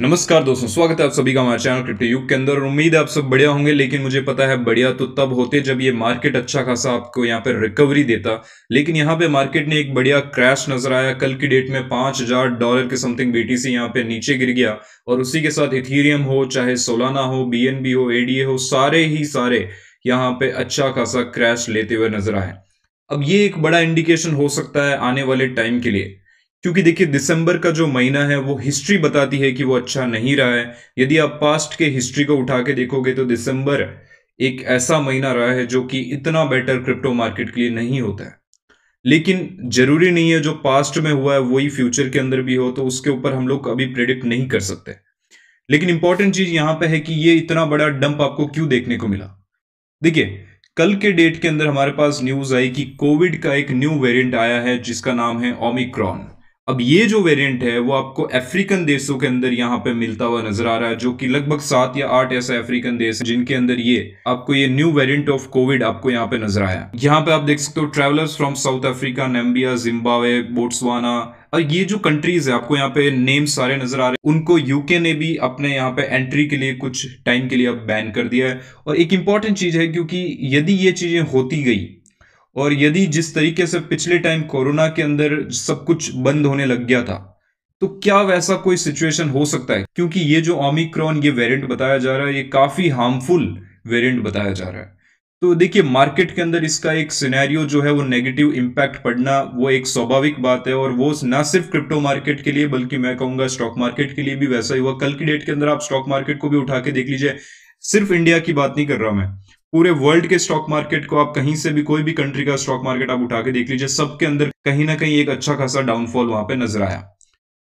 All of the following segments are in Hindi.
नमस्कार दोस्तों स्वागत है आप सभी का हमारे चैनल क्रिप्टो युग के अंदर उम्मीद है आप सब बढ़िया होंगे लेकिन मुझे पता है बढ़िया तो तब होते जब ये मार्केट अच्छा खासा आपको यहाँ पर रिकवरी देता लेकिन यहाँ पे मार्केट ने एक बढ़िया क्रैश नजर आया कल की डेट में पांच हजार डॉलर के समथिंग बीटीसी यहाँ पे नीचे गिर गया और उसी के साथ इथीरियम हो चाहे सोलाना हो बी हो एडीए हो सारे ही सारे यहाँ पे अच्छा खासा क्रैश लेते हुए नजर आए अब ये एक बड़ा इंडिकेशन हो सकता है आने वाले टाइम के लिए क्योंकि देखिए दिसंबर का जो महीना है वो हिस्ट्री बताती है कि वो अच्छा नहीं रहा है यदि आप पास्ट के हिस्ट्री को उठा के देखोगे तो दिसंबर एक ऐसा महीना रहा है जो कि इतना बेटर क्रिप्टो मार्केट के लिए नहीं होता है लेकिन जरूरी नहीं है जो पास्ट में हुआ है वही फ्यूचर के अंदर भी हो तो उसके ऊपर हम लोग अभी प्रिडिक्ट नहीं कर सकते लेकिन इंपॉर्टेंट चीज यहां पर है कि ये इतना बड़ा डंप आपको क्यों देखने को मिला देखिए कल के डेट के अंदर हमारे पास न्यूज आई कि कोविड का एक न्यू वेरिएंट आया है जिसका नाम है ओमिक्रॉन अब ये जो वेरिएंट है वो आपको अफ्रीकन देशों के अंदर यहाँ पे मिलता हुआ नजर आ रहा है जो कि लगभग सात या आठ ऐसे अफ्रीकन देश जिनके अंदर ये आपको ये न्यू वेरिएंट ऑफ कोविड आपको यहाँ पे नजर आया यहाँ पे आप देख सकते हो travellers from South Africa Namibia Zimbabwe Botswana और ये जो कंट्रीज है आपको यहाँ पे नेम सारे नजर आ रहे हैं उनको यूके ने भी अपने यहाँ पे एंट्री के लिए कुछ टाइम के लिए अब बैन कर दिया है और एक इंपॉर्टेंट चीज है क्योंकि यदि ये चीजें होती गई और यदि जिस तरीके से पिछले टाइम कोरोना के अंदर सब कुछ बंद होने लग गया था तो क्या वैसा कोई सिचुएशन हो सकता है क्योंकि ये जो ओमिक्रॉन ये वेरिएंट बताया जा रहा है ये काफ़ी हार्मफुल वेरिएंट बताया जा रहा है तो देखिए मार्केट के अंदर इसका एक सिनेरियो जो है वो नेगेटिव इंपैक्ट पड़ना वो एक स्वाभाविक बात है और वो ना सिर्फ क्रिप्टो मार्केट के लिए बल्कि मैं कहूंगा स्टॉक मार्केट के लिए भी वैसा ही हुआ कल की डेट के अंदर आप स्टॉक मार्केट को भी उठा के देख लीजिए सिर्फ इंडिया की बात नहीं कर रहा मैं पूरे वर्ल्ड के स्टॉक मार्केट को आप कहीं से भी कोई भी कंट्री का स्टॉक मार्केट आप उठा के देख लीजिए सबके अंदर कहीं ना कहीं एक अच्छा खासा डाउनफॉल वहां पर नजर आया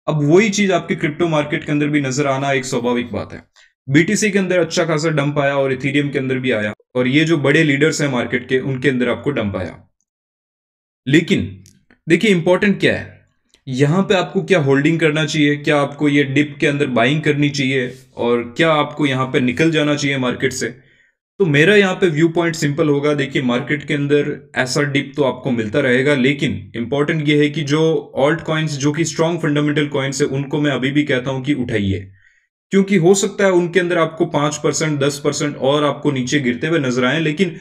अब वही चीज आपके क्रिप्टो मार्केट के अंदर भी नजर आना एक स्वाभाविक बात है बीटीसी के अंदर अच्छा खासा डंप आया और इथीरियम के अंदर भी आया और ये जो बड़े लीडर्स हैं मार्केट के उनके अंदर आपको डंप आया लेकिन देखिए इंपॉर्टेंट क्या है यहां पे आपको क्या होल्डिंग करना चाहिए क्या आपको ये डिप के अंदर बाइंग करनी चाहिए और क्या आपको यहां पे निकल जाना चाहिए मार्केट से तो मेरा यहाँ पे व्यू पॉइंट सिंपल होगा देखिए मार्केट के अंदर ऐसा डिप तो आपको मिलता रहेगा लेकिन इंपॉर्टेंट ये है कि जो ऑल्ट कॉइन्स जो कि स्ट्रांग फंडामेंटल कॉइन्स है उनको मैं अभी भी कहता हूं कि उठाइए क्योंकि हो सकता है उनके अंदर आपको पांच परसेंट दस परसेंट और आपको नीचे गिरते हुए नजर आए लेकिन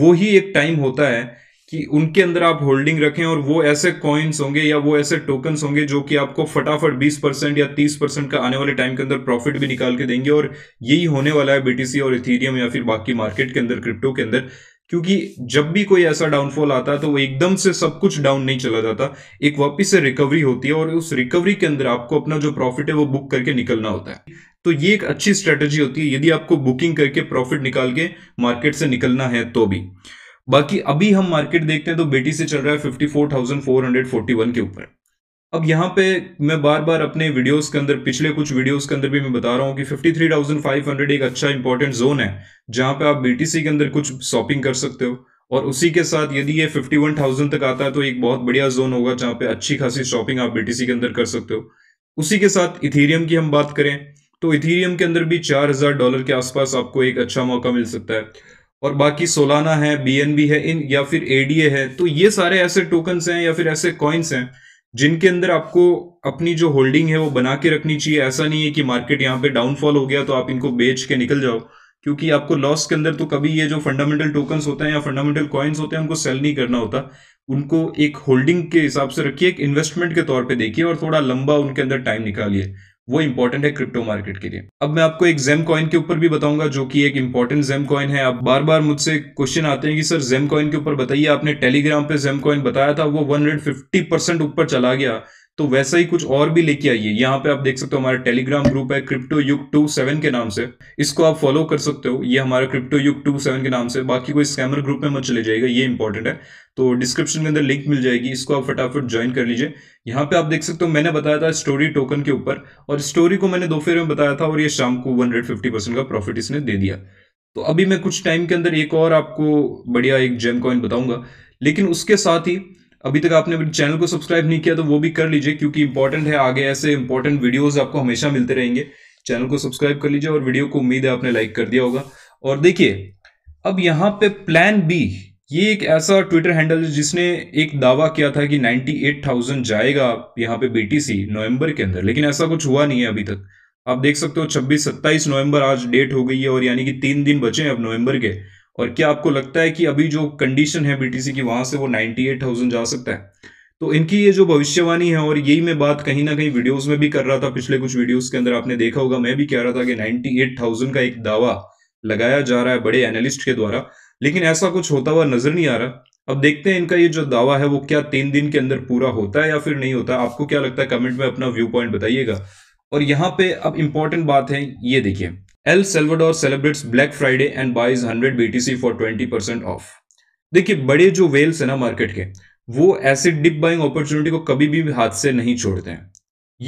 वो ही एक टाइम होता है कि उनके अंदर आप होल्डिंग रखें और वो ऐसे कॉइन्स होंगे या वो ऐसे टोकन्स होंगे जो कि आपको फटाफट 20 परसेंट या 30 परसेंट का आने वाले टाइम के अंदर प्रॉफिट भी निकाल के देंगे और यही होने वाला है बीटीसी और इथीरियम या फिर बाकी मार्केट के अंदर क्रिप्टो के अंदर क्योंकि जब भी कोई ऐसा डाउनफॉल आता है तो वो एकदम से सब कुछ डाउन नहीं चला जाता एक वापिस से रिकवरी होती है और उस रिकवरी के अंदर आपको अपना जो प्रॉफिट है वो बुक करके निकलना होता है तो ये एक अच्छी स्ट्रेटेजी होती है यदि आपको बुकिंग करके प्रॉफिट निकाल के मार्केट से निकलना है तो भी बाकी अभी हम मार्केट देखते हैं तो बेटी से चल रहा है fifty four thousand four hundred forty one के ऊपर अब यहाँ पे मैं बार बार अपने वीडियोस के अंदर पिछले कुछ वीडियोस के अंदर भी मैं बता रहा हूँ कि 53,500 एक अच्छा इंपॉर्टेंट जोन है जहाँ पे आप बीटीसी के अंदर कुछ शॉपिंग कर सकते हो और उसी के साथ यदि ये 51,000 तक आता है तो एक बहुत बढ़िया जोन होगा जहाँ पे अच्छी खासी शॉपिंग आप बीटीसी के अंदर कर सकते हो उसी के साथ इथीरियम की हम बात करें तो इथीरियम के अंदर भी चार डॉलर के आसपास आपको एक अच्छा मौका मिल सकता है और बाकी सोलाना है बी है इन या फिर एडीए है तो ये सारे ऐसे टोकन्स हैं या फिर ऐसे कॉइन्स हैं जिनके अंदर आपको अपनी जो होल्डिंग है वो बना के रखनी चाहिए ऐसा नहीं है कि मार्केट यहाँ पे डाउनफॉल हो गया तो आप इनको बेच के निकल जाओ क्योंकि आपको लॉस के अंदर तो कभी ये जो फंडामेंटल टोकन्स होते हैं या फंडामेंटल कॉइन्स होते हैं उनको सेल नहीं करना होता उनको एक होल्डिंग के हिसाब से रखिए एक इन्वेस्टमेंट के तौर पे देखिए और थोड़ा लंबा उनके अंदर टाइम निकालिए वो इंपॉर्टेंट है क्रिप्टो मार्केट के लिए अब मैं आपको एक जेम कॉइन के ऊपर भी बताऊंगा जो कि एक इंपॉर्टेंट जेम कॉइन है अब बार बार मुझसे क्वेश्चन आते हैं कि सर जेम कॉइन के ऊपर बताइए आपने टेलीग्राम पे जेम कॉइन बताया था वो 150 परसेंट ऊपर चला गया तो वैसा ही कुछ और भी लेके आइए यहाँ पे आप देख सकते हो हमारा टेलीग्राम ग्रुप है क्रिप्टो युग टू सेवन के नाम से इसको आप फॉलो कर सकते हो ये हमारा क्रिप्टो युग टू सेवन के नाम से बाकी कोई स्कैमर ग्रुप में मत चले जाएगा ये इंपॉर्टेंट है तो डिस्क्रिप्शन के अंदर लिंक मिल जाएगी इसको आप फटाफट ज्वाइन कर लीजिए यहाँ पे आप देख सकते हो मैंने बताया था स्टोरी टोकन के ऊपर और स्टोरी को मैंने फेर में बताया था और ये शाम को वन परसेंट का प्रॉफिट इसने दे दिया तो अभी मैं कुछ टाइम के अंदर एक और आपको बढ़िया एक जेम कॉइन बताऊंगा लेकिन उसके साथ ही अभी तक आपने चैनल को सब्सक्राइब नहीं किया तो वो भी कर लीजिए क्योंकि इंपॉर्टेंट है आगे ऐसे इंपॉर्टेंट वीडियोस आपको हमेशा मिलते रहेंगे चैनल को सब्सक्राइब कर लीजिए और वीडियो को उम्मीद है आपने लाइक कर दिया होगा और देखिए अब यहाँ पे प्लान बी ये एक ऐसा ट्विटर हैंडल जिसने एक दावा किया था कि नाइनटी जाएगा यहाँ पे बीटीसी नवंबर के अंदर लेकिन ऐसा कुछ हुआ नहीं है अभी तक आप देख सकते हो 26 27 नवंबर आज डेट हो गई है और यानी कि तीन दिन बचे हैं अब नवंबर के और क्या आपको लगता है कि अभी जो कंडीशन है बीटीसी की वहां से वो 98,000 जा सकता है तो इनकी ये जो भविष्यवाणी है और यही मैं बात कहीं ना कहीं वीडियोस में भी कर रहा था पिछले कुछ वीडियोस के अंदर आपने देखा होगा मैं भी कह रहा था कि 98,000 का एक दावा लगाया जा रहा है बड़े एनालिस्ट के द्वारा लेकिन ऐसा कुछ होता हुआ नजर नहीं आ रहा अब देखते हैं इनका ये जो दावा है वो क्या तीन दिन के अंदर पूरा होता है या फिर नहीं होता आपको क्या लगता है कमेंट में अपना व्यू पॉइंट बताइएगा और यहाँ पे अब इंपॉर्टेंट बात है ये देखिए El Salvador celebrates Black Friday and buys 100 BTC for 20 percent off देखिए बड़े जो वेल्स है ना मार्केट के वो ऐसे डिप बाइंग अपॉर्चुनिटी को कभी भी हाथ से नहीं छोड़ते हैं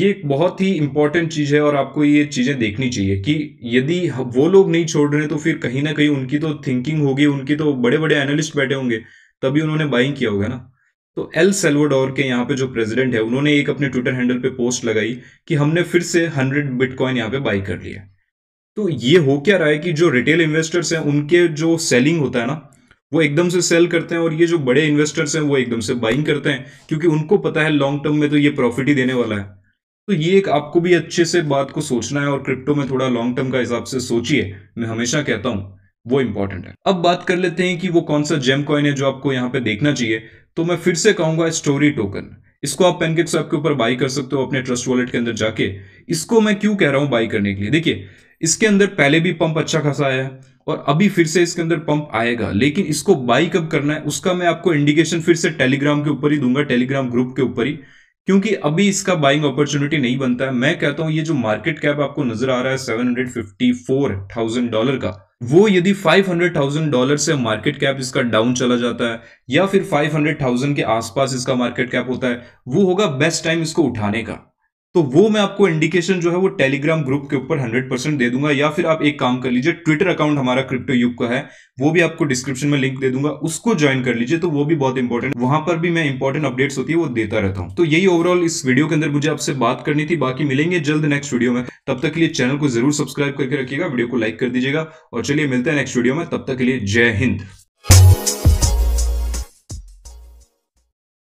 ये एक बहुत ही इंपॉर्टेंट चीज़ है और आपको ये चीज़ें देखनी चाहिए कि यदि वो लोग नहीं छोड़ रहे तो फिर कहीं ना कहीं उनकी तो थिंकिंग होगी उनकी तो बड़े बड़े एनालिस्ट बैठे होंगे तभी उन्होंने बाइंग किया होगा ना तो एल सेल्वाडोर के यहाँ पे जो प्रेसिडेंट है उन्होंने एक अपने ट्विटर हैंडल पे पोस्ट लगाई कि हमने फिर से 100 बिटकॉइन यहाँ पे बाई कर लिया तो ये हो क्या रहा है कि जो रिटेल इन्वेस्टर्स हैं उनके जो सेलिंग होता है ना वो एकदम से सेल करते हैं और ये जो बड़े इन्वेस्टर्स हैं वो एकदम से बाइंग करते हैं क्योंकि उनको पता है लॉन्ग टर्म में तो ये प्रॉफिट ही देने वाला है तो ये एक आपको भी अच्छे से बात को सोचना है और क्रिप्टो में थोड़ा लॉन्ग टर्म का हिसाब से सोचिए मैं हमेशा कहता हूँ वो इंपॉर्टेंट है अब बात कर लेते हैं कि वो कौन सा जेम कॉइन है जो आपको यहाँ पे देखना चाहिए तो मैं फिर से कहूंगा स्टोरी टोकन इसको आप पेनकेक्स के ऊपर बाई कर सकते हो अपने ट्रस्ट वॉलेट के अंदर जाके इसको मैं क्यों कह रहा हूं बाई करने के लिए देखिए इसके अंदर पहले भी पंप अच्छा खासा आया है और अभी फिर से इसके अंदर पंप आएगा लेकिन इसको बाई कब करना है उसका मैं आपको इंडिकेशन फिर से टेलीग्राम के ऊपर ही दूंगा टेलीग्राम ग्रुप के ऊपर ही क्योंकि अभी इसका बाइंग अपॉर्चुनिटी नहीं बनता है मैं कहता हूं ये जो मार्केट कैप आपको नजर आ रहा है seven hundred fifty four thousand dollar का वो यदि फाइव हंड्रेड थाउजेंड डॉलर से मार्केट कैप इसका डाउन चला जाता है या फिर फाइव हंड्रेड थाउजेंड के आसपास इसका मार्केट कैप होता है वो होगा बेस्ट टाइम इसको उठाने का तो वो मैं आपको इंडिकेशन जो है वो टेलीग्राम ग्रुप के ऊपर 100 परसेंट दे दूंगा या फिर आप एक काम कर लीजिए ट्विटर अकाउंट हमारा क्रिप्टो युग का है वो भी आपको डिस्क्रिप्शन में लिंक दे दूंगा उसको ज्वाइन कर लीजिए तो वो भी बहुत इंपॉर्टेंट वहां पर भी मैं इंपॉर्टेंट अपडेट्स होती है वो देता रहता हूं तो यही ओवरऑल इस वीडियो के अंदर मुझे आपसे बात करनी थी बाकी मिलेंगे जल्द नेक्स्ट वीडियो में तब तक के लिए चैनल को जरूर सब्सक्राइब करके रखिएगा वीडियो को लाइक कर दीजिएगा और चलिए मिलते हैं नेक्स्ट वीडियो में तब तक के लिए जय हिंद